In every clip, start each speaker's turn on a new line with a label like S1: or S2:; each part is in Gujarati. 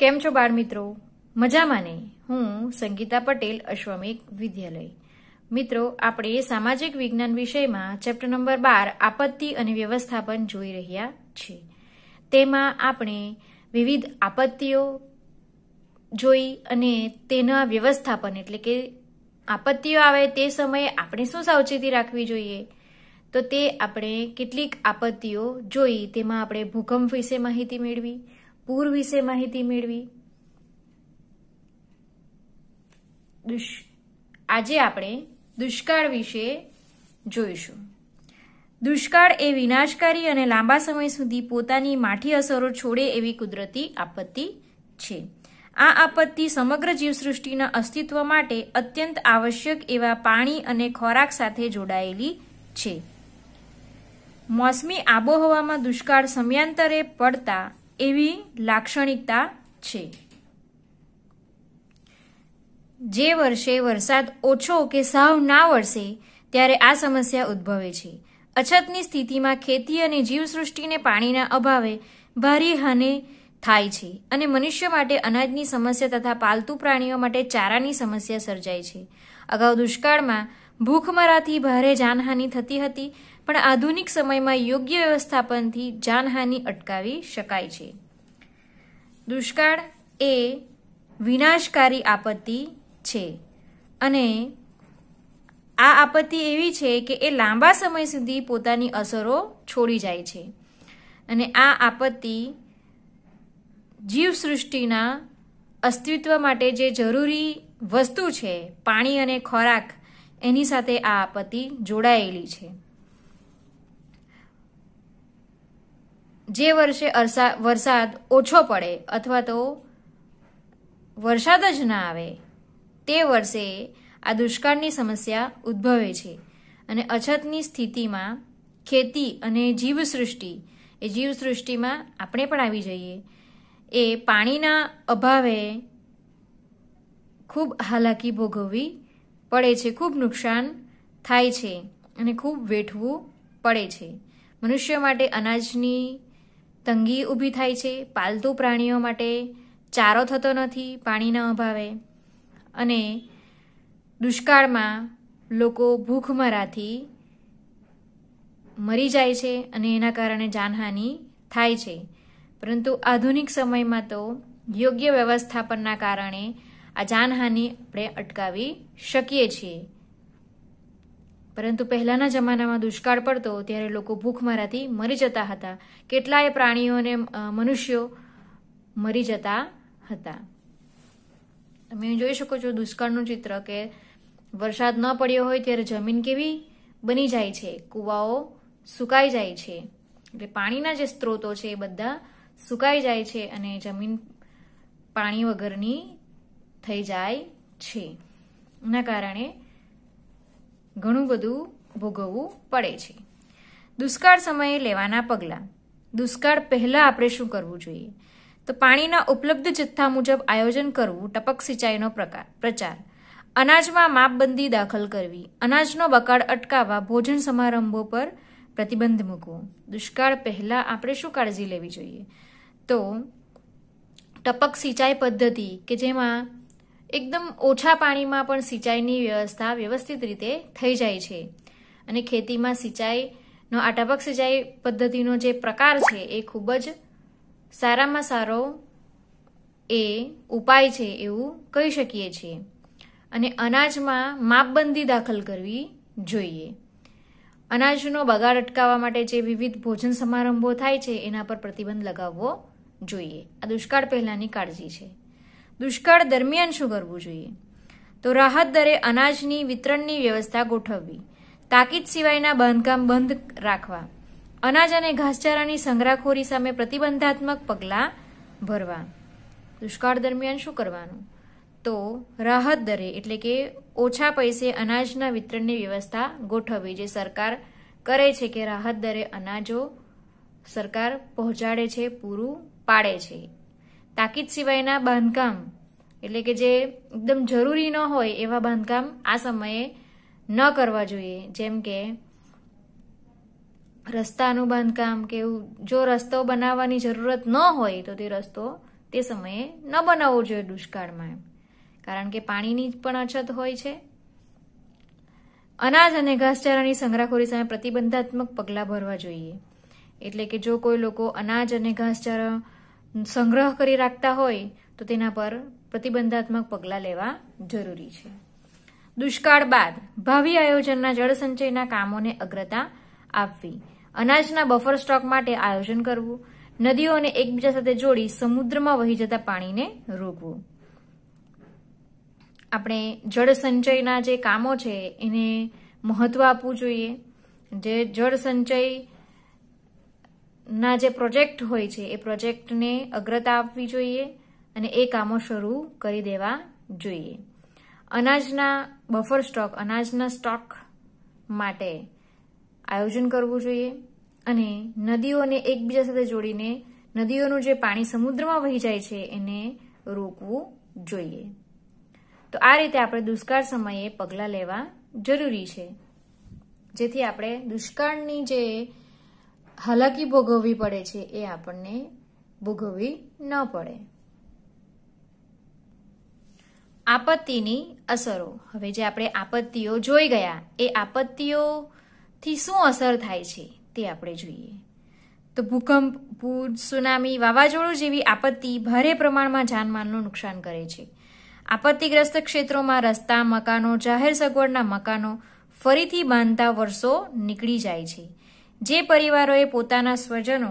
S1: કેમ છો બાળ મિત્રો મજામાં નહીં હું સંગીતા પટેલ અશ્વમિક વિદ્યાલય મિત્રો આપણે સામાજિક વિજ્ઞાન વિષયમાં ચેપ્ટર નંબર બાર આપત્તિ અને વ્યવસ્થાપન જોઈ રહ્યા છીએ તેમાં આપણે વિવિધ આપત્તિઓ જોઈ અને તેના વ્યવસ્થાપન એટલે કે આપત્તિઓ આવે તે સમયે આપણે શું સાવચેતી રાખવી જોઈએ તો તે આપણે કેટલીક આપત્તિઓ જોઈ તેમાં આપણે ભૂકંપ વિશે માહિતી મેળવી પૂર વિશે માહિતી મેળવી આજે આપણે દુષ્કાળ વિશે જોઈશું દુષ્કાળ એ વિનાશકારી અને લાંબા સમય સુધી પોતાની માઠી અસરો છોડે એવી કુદરતી આપત્તિ છે આ આપત્તિ સમગ્ર જીવસૃષ્ટિના અસ્તિત્વ માટે અત્યંત આવશ્યક એવા પાણી અને ખોરાક સાથે જોડાયેલી છે મોસમી આબોહવામાં દુષ્કાળ સમયાંતરે પડતા એવી લાક્ષણિકતા છે જે વર્ષે વરસાદ ઓછો કે સાવ ના વરસે ત્યારે આ સમસ્યા ઉદ્ભવે છે અછતની સ્થિતિમાં ખેતી અને જીવસૃષ્ટિને પાણીના અભાવે ભારી હાનિ થાય છે અને મનુષ્ય માટે અનાજની સમસ્યા તથા પાલતુ પ્રાણીઓ માટે ચારાની સમસ્યા સર્જાય છે અગાઉ દુષ્કાળમાં ભૂખમરાથી ભારે જાનહાનિ થતી હતી પણ આધુનિક સમયમાં યોગ્ય વ્યવસ્થાપનથી જાનહાનિ અટકાવી શકાય છે દુષ્કાળ એ વિનાશકારી આપત્તિ છે અને આ આપત્તિ એવી છે કે એ લાંબા સમય સુધી પોતાની અસરો છોડી જાય છે અને આ આપત્તિ જીવસૃષ્ટિના અસ્તિત્વ માટે જે જરૂરી વસ્તુ છે પાણી અને ખોરાક એની સાથે આ આપત્તિ જોડાયેલી છે જે વર્ષે વરસાદ ઓછો પડે અથવા તો વરસાદ જ ના આવે તે વર્ષે આ દુષ્કાળની સમસ્યા ઉદ્ભવે છે અને અછતની સ્થિતિમાં ખેતી અને જીવસૃષ્ટિ એ જીવસૃષ્ટિમાં આપણે પણ આવી જઈએ એ પાણીના અભાવે ખૂબ હાલાકી ભોગવવી પડે છે ખૂબ નુકસાન થાય છે અને ખૂબ વેઠવું પડે છે મનુષ્ય માટે અનાજની તંગી ઊભી થાય છે પાલતુ પ્રાણીઓ માટે ચારો થતો નથી પાણીના અભાવે અને દુષ્કાળમાં લોકો ભૂખમરાથી મરી જાય છે અને એના કારણે જાનહાનિ થાય છે પરંતુ આધુનિક સમયમાં તો યોગ્ય વ્યવસ્થાપનના કારણે આ જાનહાનિ આપણે અટકાવી શકીએ છીએ પરંતુ પહેલાના જમાનામાં દુષ્કાળ પડતો ત્યારે લોકો ભૂખમરાથી મરી જતા હતા કેટલાય પ્રાણીઓને મનુષ્યો મરી જતા હતા તમે જોઈ શકો છો દુષ્કાળનું ચિત્ર કે વરસાદ ન પડ્યો હોય ત્યારે જમીન કેવી બની જાય છે કૂવાઓ સુકાઈ જાય છે એટલે પાણીના જે સ્ત્રોતો છે એ બધા સુકાઈ જાય છે અને જમીન પાણી વગરની થઈ જાય છે એના કારણે ઘણું બધું ભોગવવું પડે છે દુષ્કાળ સમયે લેવાના પગલાં દુષ્કાળ પહેલાં આપણે શું કરવું જોઈએ તો પાણીના ઉપલબ્ધ જથ્થા મુજબ આયોજન કરવું ટપક સિંચાઈનો પ્રકાર પ્રચાર અનાજમાં માપબંધી દાખલ કરવી અનાજનો બકાડ અટકાવવા ભોજન સમારંભો પર પ્રતિબંધ મૂકવો દુષ્કાળ પહેલાં આપણે શું કાળજી લેવી જોઈએ તો ટપક સિંચાઈ પદ્ધતિ કે જેમાં એકદમ ઓછા પાણીમાં પણ સિંચાઈની વ્યવસ્થા વ્યવસ્થિત રીતે થઈ જાય છે અને ખેતીમાં સિંચાઈનો આ ટપક સિંચાઈ પદ્ધતિનો જે પ્રકાર છે એ ખૂબ જ સારામાં સારો એ ઉપાય છે એવું કહી શકીએ છીએ અને અનાજમાં માપબંધી દાખલ કરવી જોઈએ અનાજનો બગાડ અટકાવવા માટે જે વિવિધ ભોજન સમારંભો થાય છે એના પર પ્રતિબંધ લગાવવો જોઈએ આ દુષ્કાળ પહેલાંની કાળજી છે દુષ્કાળ દરમિયાન શું કરવું જોઈએ તો રાહત દરે અનાજની વિતરણની વ્યવસ્થા ગોઠવવી તાકીદ સિવાયના બાંધકામ બંધ રાખવા અનાજ અને ઘાસચારાની સંગ્રહખોરી સામે પ્રતિબંધાત્મક પગલાં ભરવા દુષ્કાળ દરમિયાન શું કરવાનું તો રાહત દરે એટલે કે ઓછા પૈસે અનાજના વિતરણની વ્યવસ્થા ગોઠવવી જે સરકાર કરે છે કે રાહત દરે અનાજો સરકાર પહોંચાડે છે પૂરું પાડે છે તાકીદ સિવાયના બાંધકામ એટલે કે જે એકદમ જરૂરી ન હોય એવા બાંધકામ આ સમયે ન કરવા જોઈએ જેમ કે રસ્તાનું બાંધકામ કે એવું જો રસ્તો બનાવવાની જરૂરત ન હોય તો તે રસ્તો તે સમયે ન બનાવવો જોઈએ દુષ્કાળમાં એમ કારણ કે પાણીની પણ અછત હોય છે અનાજ અને ઘાસચારાની સંગ્રહખોરી સામે પ્રતિબંધાત્મક પગલાં ભરવા જોઈએ એટલે કે જો કોઈ લોકો અનાજ અને ઘાસચારા સંગ્રહ કરી રાખતા હોય તો તેના પર પ્રતિબંધાત્મક પગલાં લેવા જરૂરી છે દુષ્કાળ બાદ ભાવિ આયોજનના જળસંચયના કામોને અગ્રતા આપવી અનાજના બફર સ્ટોક માટે આયોજન કરવું નદીઓને એકબીજા સાથે જોડી સમુદ્રમાં વહી જતા પાણીને રોકવું આપણે જળસંચયના જે કામો છે એને મહત્વ આપવું જોઈએ જે જળસંચય ના જે પ્રોજેક્ટ હોય છે એ પ્રોજેક્ટને અગ્રતા આપવી જોઈએ અને એ કામો શરૂ કરી દેવા જોઈએ અનાજના બફર સ્ટોક અનાજના સ્ટોક માટે આયોજન કરવું જોઈએ અને નદીઓને એકબીજા સાથે જોડીને નદીઓનું જે પાણી સમુદ્રમાં વહી જાય છે એને રોકવું જોઈએ તો આ રીતે આપણે દુષ્કાળ સમયે પગલાં લેવા જરૂરી છે જેથી આપણે દુષ્કાળની જે હાલાકી ભોગવવી પડે છે એ આપણને ભોગવવી ન પડે આપત્તિની અસરો હવે જે આપણે આપત્તિઓ જોઈ ગયા એ આપત્તિઓથી શું અસર થાય છે તે આપણે જોઈએ તો ભૂકંપ પૂર સુનામી વાવાઝોડું જેવી આપત્તિ ભારે પ્રમાણમાં જાનમાલનું નુકસાન કરે છે આપત્તિગ્રસ્ત ક્ષેત્રોમાં રસ્તા મકાનો જાહેર સગવડના મકાનો ફરીથી બાંધતા વર્ષો નીકળી જાય છે જે પરિવારોએ પોતાના સ્વજનો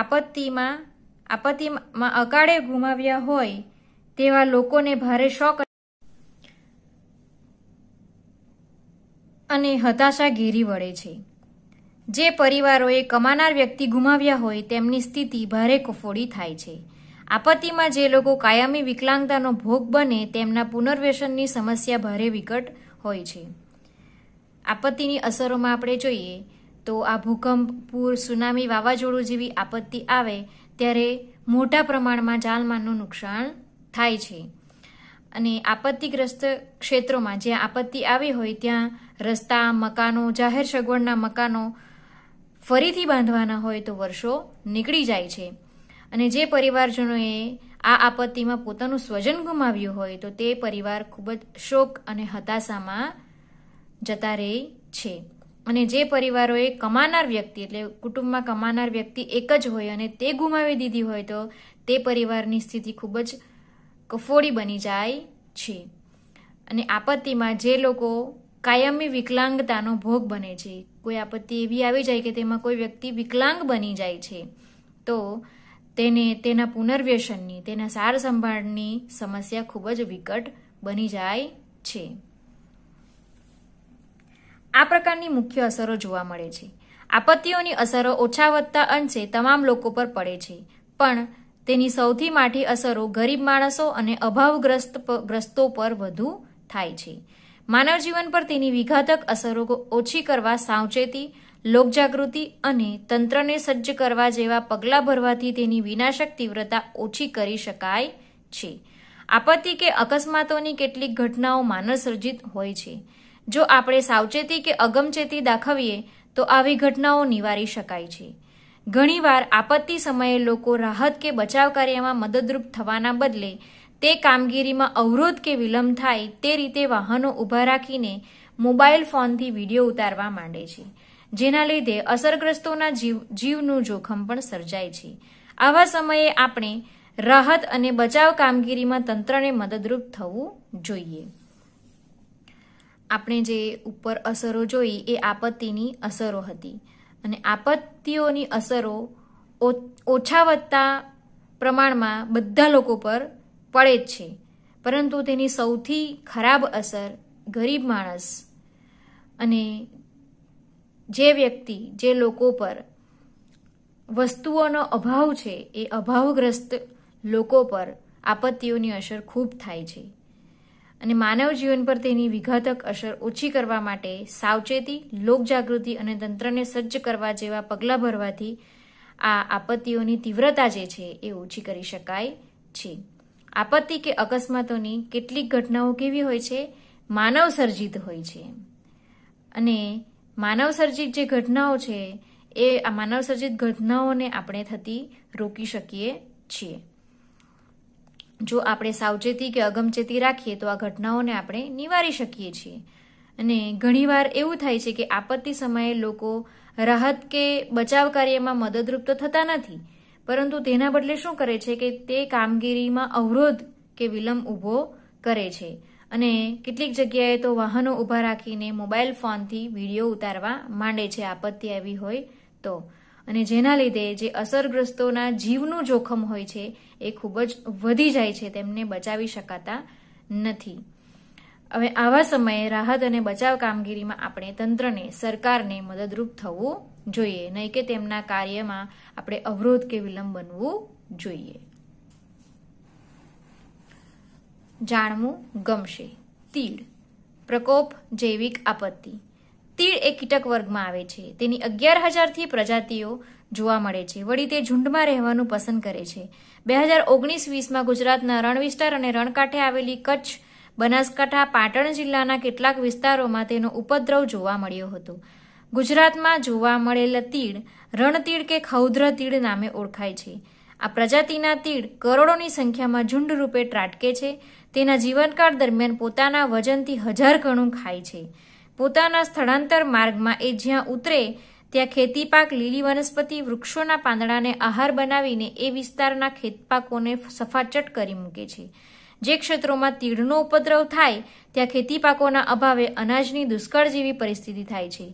S1: આપત્તિમાં આપત્તિમાં અકાળે ગુમાવ્યા હોય તેવા લોકોને ભારે શોક અને હતાશા ઘેરી વળે છે જે પરિવારોએ કમાનાર વ્યક્તિ ગુમાવ્યા હોય તેમની સ્થિતિ ભારે કફોડી થાય છે આપત્તિમાં જે લોકો કાયમી વિકલાંગતાનો ભોગ બને તેમના પુનર્વેશનની સમસ્યા ભારે વિકટ હોય છે આપત્તિની અસરોમાં આપણે જોઈએ તો આ ભૂકંપ પૂર સુનામી વાવાઝોડું જેવી આપત્તિ આવે ત્યારે મોટા પ્રમાણમાં જાનમાલનું નુકસાન થાય છે અને આપત્તિગ્રસ્ત ક્ષેત્રોમાં જ્યાં આપત્તિ આવી હોય ત્યાં રસ્તા મકાનો જાહેર સગવડના મકાનો ફરીથી બાંધવાના હોય તો વર્ષો નીકળી જાય છે અને જે પરિવારજનોએ આ આપત્તિમાં પોતાનું સ્વજન ગુમાવ્યું હોય તો તે પરિવાર ખૂબ જ શોક અને હતાશામાં જતા રહે છે અને જે પરિવારોએ કમાનાર વ્યક્તિ એટલે કુટુંબમાં કમાનાર વ્યક્તિ એક જ હોય અને તે ગુમાવી દીધી હોય તો તે પરિવારની સ્થિતિ ખૂબ જ કફોડી બની જાય છે અને આપત્તિમાં જે લોકો કાયમી વિકલાંગતાનો ભોગ બને છે કોઈ આપત્તિ એવી આવી જાય કે તેમાં કોઈ વ્યક્તિ વિકલાંગ બની જાય છે તો તેને તેના પુનર્વ્યસનની તેના સાર સંભાળની સમસ્યા ખૂબ જ વિકટ બની જાય છે આ પ્રકારની મુખ્ય અસરો જોવા મળે છે આપત્તિઓની અસરો ઓછા વધતા અંશે તમામ લોકો પર પડે છે પણ તેની સૌથી માઠી અસરો ગરીબ માણસો અને અભાવગ્રસ્ત ગ્રસ્તો પર વધુ થાય છે માનવ જીવન પર તેની વિઘાતક અસરો ઓછી કરવા સાવચેતી લોકજાગૃતિ અને તંત્રને સજ્જ કરવા જેવા પગલાં ભરવાથી તેની વિનાશક તીવ્રતા ઓછી કરી શકાય છે આપત્તિ કે અકસ્માતોની કેટલીક ઘટનાઓ માનવસર્જિત હોય છે જો આપણે સાવચેતી કે અગમચેતી દાખવીએ તો આવી ઘટનાઓ નિવારી શકાય છે ઘણીવાર આપત્તિ સમયે લોકો રાહત કે બચાવ કાર્યમાં મદદરૂપ થવાના બદલે તે કામગીરીમાં અવરોધ કે વિલંબ થાય તે રીતે વાહનો ઊભા રાખીને મોબાઈલ ફોનથી વિડીયો ઉતારવા માંડે છે જેના લીધે અસરગ્રસ્તોના જીવ જીવનું જોખમ પણ સર્જાય છે આવા સમયે આપણે રાહત અને બચાવ કામગીરીમાં તંત્રને મદદરૂપ થવું જોઈએ આપણે જે ઉપર અસરો જોઈ એ આપત્તિની અસરો હતી અને આપત્તિઓની અસરો ઓછા વધતા પ્રમાણમાં બધા લોકો પર પડે જ છે પરંતુ તેની સૌથી ખરાબ અસર ગરીબ માણસ અને જે વ્યક્તિ જે લોકો પર વસ્તુઓનો અભાવ છે એ અભાવગ્રસ્ત લોકો પર આપત્તિઓની અસર ખૂબ થાય છે અને માનવ જીવન પર તેની વિઘાતક અસર ઓછી કરવા માટે સાવચેતી લોકજાગૃતિ અને તંત્રને સજ્જ કરવા જેવા પગલાં ભરવાથી આ આપત્તિઓની તીવ્રતા જે છે એ ઓછી કરી શકાય છે આપત્તિ કે અકસ્માતોની કેટલીક ઘટનાઓ કેવી હોય છે માનવ સર્જિત હોય છે અને માનવ સર્જિત જે ઘટનાઓ છે એ આ માનવ સર્જિત ઘટનાઓને આપણે થતી રોકી શકીએ છીએ જો આપણે સાવચેતી કે અગમચેતી રાખીએ તો આ ઘટનાઓને આપણે નિવારી શકીએ છીએ અને ઘણીવાર એવું થાય છે કે આપત્તિ સમયે લોકો રાહત કે બચાવ કાર્યમાં મદદરૂપ તો થતા નથી પરંતુ તેના બદલે શું કરે છે કે તે કામગીરીમાં અવરોધ કે વિલંબ ઊભો કરે છે અને કેટલીક જગ્યાએ તો વાહનો ઊભા રાખીને મોબાઈલ ફોનથી વિડીયો ઉતારવા માંડે છે આપત્તિ આવી હોય તો અને જેના લીધે જે અસરગ્રસ્તોના જીવનું જોખમ હોય છે એ ખૂબ જ વધી જાય છે તેમને બચાવી શકાતા નથી હવે આવા સમયે રાહત અને બચાવ કામગીરીમાં આપણે તંત્રને સરકારને મદદરૂપ થવું જોઈએ નહીં કે તેમના કાર્યમાં આપણે અવરોધ કે વિલંબ બનવું જોઈએ જાણવું ગમશે તીડ પ્રકોપ જૈવિક આપત્તિ તીડ એ કીટક વર્ગમાં આવે છે તેની અગિયાર હજારથી પ્રજાતિઓ જોવા મળે છે વળી તે ઝુંડમાં રહેવાનું પસંદ કરે છે બે હજાર ઓગણીસ વીસમાં ગુજરાતના રણ વિસ્તાર અને રણકાંઠે આવેલી કચ્છ બનાસકાંઠા પાટણ જિલ્લાના કેટલાક વિસ્તારોમાં તેનો ઉપદ્રવ જોવા મળ્યો હતો ગુજરાતમાં જોવા મળેલ તીડ રણતીડ કે ખૌદ્ર તીડ નામે ઓળખાય છે આ પ્રજાતિના તીડ કરોડોની સંખ્યામાં ઝુંડ રૂપે ત્રાટકે છે તેના જીવનકાળ દરમિયાન પોતાના વજનથી હજાર ગણું ખાય છે પોતાના સ્થળાંતર માર્ગમાં એ જ્યાં ઉતરે ત્યાં ખેતી પાક લીલી વનસ્પતિ વૃક્ષોના પાંદડાને આહાર બનાવીને એ વિસ્તારના ખેતપાકોને સફાચટ કરી મૂકે છે જે ક્ષેત્રોમાં તીડનો ઉપદ્રવ થાય ત્યાં ખેતી પાકોના અભાવે અનાજની દુષ્કાળ જેવી પરિસ્થિતિ થાય છે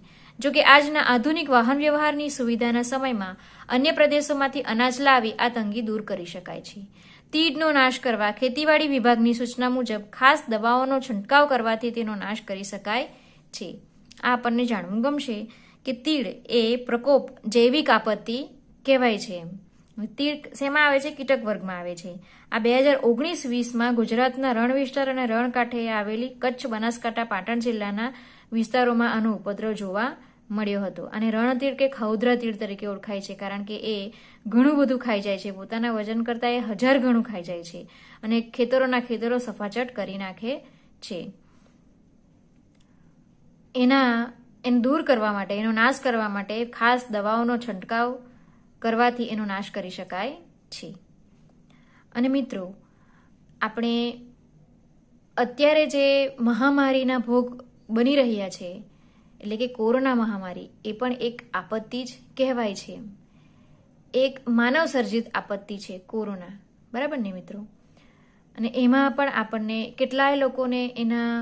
S1: જો કે આજના આધુનિક વાહન વ્યવહારની સુવિધાના સમયમાં અન્ય પ્રદેશોમાંથી અનાજ લાવી આ તંગી દૂર કરી શકાય છે તીડનો નાશ કરવા ખેતીવાડી વિભાગની સૂચના મુજબ ખાસ દવાઓનો છંટકાવ કરવાથી તેનો નાશ કરી શકાય છે છે આ આપણને જાણવું ગમશે કે તીડ એ પ્રકોપ જૈવિક આપત્તિ કહેવાય છે તીડ શેમાં આવે છે કીટક વર્ગમાં આવે છે આ બે હજાર ઓગણીસ વીસમાં ગુજરાતના રણ વિસ્તાર અને રણકાંઠે આવેલી કચ્છ બનાસકાંઠા પાટણ જિલ્લાના વિસ્તારોમાં આનો ઉપદ્રવ જોવા મળ્યો હતો અને રણતીડ કે ખૌદ્રા તીડ તરીકે ઓળખાય છે કારણ કે એ ઘણું બધું ખાઈ જાય છે પોતાના વજન કરતાં એ હજાર ઘણું ખાઈ જાય છે અને ખેતરોના ખેતરો સફાચટ કરી નાખે છે એના એને દૂર કરવા માટે એનો નાશ કરવા માટે ખાસ દવાઓનો છંટકાવ કરવાથી એનો નાશ કરી શકાય છે અને મિત્રો આપણે અત્યારે જે મહામારીના ભોગ બની રહ્યા છે એટલે કે કોરોના મહામારી એ પણ એક આપત્તિ જ કહેવાય છે એક માનવ સર્જિત આપત્તિ છે કોરોના બરાબર ને મિત્રો અને એમાં પણ આપણને કેટલાય લોકોને એના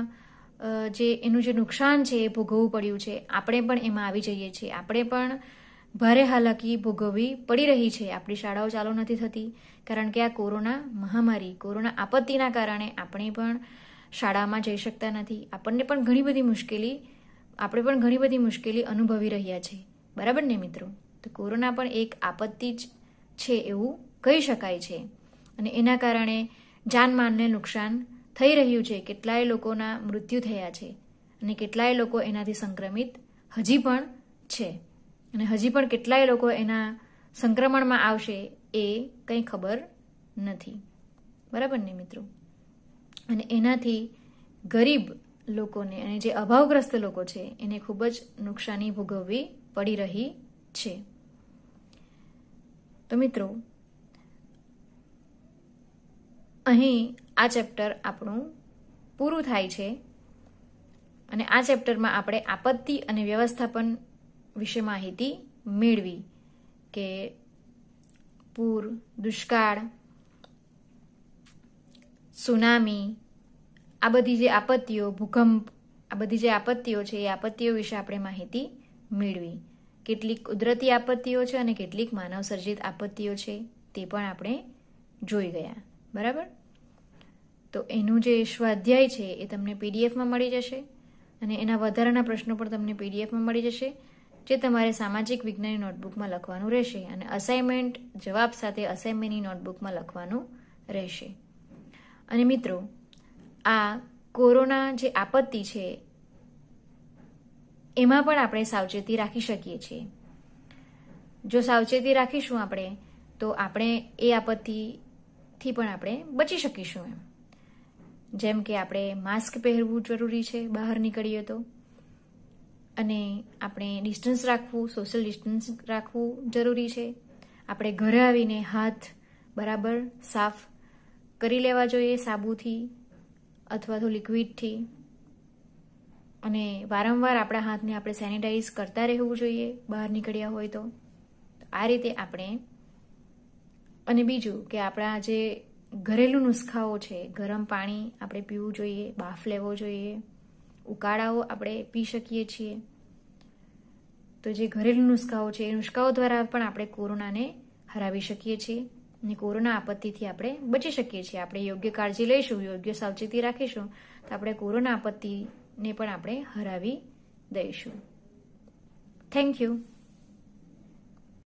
S1: જે એનું જે નુકસાન છે એ ભોગવવું પડ્યું છે આપણે પણ એમાં આવી જઈએ છીએ આપણે પણ ભારે હાલાકી ભોગવવી પડી રહી છે આપણી શાળાઓ ચાલુ નથી થતી કારણ કે આ કોરોના મહામારી કોરોના આપત્તિના કારણે આપણે પણ શાળામાં જઈ શકતા નથી આપણને પણ ઘણી બધી મુશ્કેલી આપણે પણ ઘણી બધી મુશ્કેલી અનુભવી રહ્યા છે બરાબર ને મિત્રો તો કોરોના પણ એક આપત્તિ જ છે એવું કહી શકાય છે અને એના કારણે જાનમાનને નુકસાન થઈ રહ્યું છે કેટલાય લોકોના મૃત્યુ થયા છે અને કેટલાય લોકો એનાથી સંક્રમિત હજી પણ છે અને હજી પણ કેટલાય લોકો એના સંક્રમણમાં આવશે એ કંઈ ખબર નથી બરાબર ને મિત્રો અને એનાથી ગરીબ લોકોને અને જે અભાવગ્રસ્ત લોકો છે એને ખૂબ જ નુકસાની ભોગવવી પડી રહી છે તો મિત્રો અહીં આ ચેપ્ટર આપણું પૂરું થાય છે અને આ ચેપ્ટરમાં આપણે આપત્તિ અને વ્યવસ્થાપન વિશે માહિતી મેળવી કે પૂર દુષ્કાળ સુનામી આ બધી જે આપત્તિઓ ભૂકંપ આ બધી જે આપત્તિઓ છે એ આપત્તિઓ વિશે આપણે માહિતી મેળવી કેટલીક કુદરતી આપત્તિઓ છે અને કેટલીક માનવસર્જિત આપત્તિઓ છે તે પણ આપણે જોઈ ગયા બરાબર તો એનું જે સ્વાધ્યાય છે એ તમને પીડીએફમાં મળી જશે અને એના વધારાના પ્રશ્નો પણ તમને પીડીએફમાં મળી જશે જે તમારે સામાજિક વિજ્ઞાનની નોટબુકમાં લખવાનું રહેશે અને અસાઇનમેન્ટ જવાબ સાથે અસાઇનમેન્ટની નોટબુકમાં લખવાનું રહેશે અને મિત્રો આ કોરોના જે આપત્તિ છે એમાં પણ આપણે સાવચેતી રાખી શકીએ છીએ જો સાવચેતી રાખીશું આપણે તો આપણે એ આપત્તિ થી પણ આપણે બચી શકીશું એમ જેમ કે આપણે માસ્ક પહેરવું જરૂરી છે બહાર નીકળીએ તો અને આપણે ડિસ્ટન્સ રાખવું સોશિયલ ડિસ્ટન્સ રાખવું જરૂરી છે આપણે ઘરે આવીને હાથ બરાબર સાફ કરી લેવા જોઈએ સાબુથી અથવા તો લિક્વિડથી અને વારંવાર આપણા હાથને આપણે સેનિટાઈઝ કરતા રહેવું જોઈએ બહાર નીકળ્યા હોય તો આ રીતે આપણે અને બીજું કે આપણા જે ઘરેલું નુસ્ખાઓ છે ગરમ પાણી આપણે પીવું જોઈએ બાફ લેવો જોઈએ ઉકાળાઓ આપણે પી શકીએ છીએ તો જે ઘરેલું નુસ્ખાઓ છે એ નુસ્ખાઓ દ્વારા પણ આપણે કોરોનાને હરાવી શકીએ છીએ અને કોરોના આપત્તિથી આપણે બચી શકીએ છીએ આપણે યોગ્ય કાળજી લઈશું યોગ્ય સાવચેતી રાખીશું તો આપણે કોરોના આપત્તિને પણ આપણે હરાવી દઈશું થેન્ક યુ